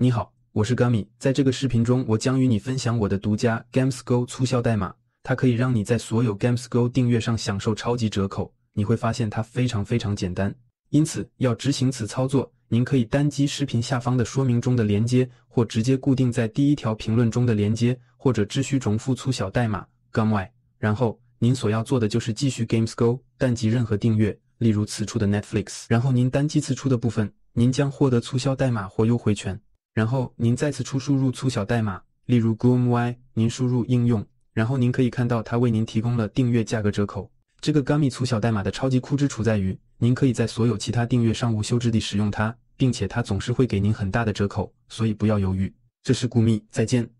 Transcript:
你好，我是 Gummy。在这个视频中，我将与你分享我的独家 GamesGo 促销代码，它可以让你在所有 GamesGo 订阅上享受超级折扣。你会发现它非常非常简单。因此，要执行此操作，您可以单击视频下方的说明中的连接，或直接固定在第一条评论中的连接，或者只需重复促销代码 Gummy。然后，您所要做的就是继续 GamesGo，但及任何订阅，例如此处的 Netflix。然后您单击此处的部分，您将获得促销代码或优惠券。然后您再次出输入促销代码，例如 Goomy，您输入应用，然后您可以看到它为您提供了订阅价格折扣。这个 Gumy 促销代码的超级酷之处在于，您可以在所有其他订阅商无休止地使用它，并且它总是会给您很大的折扣，所以不要犹豫。这是 Gumy，再见。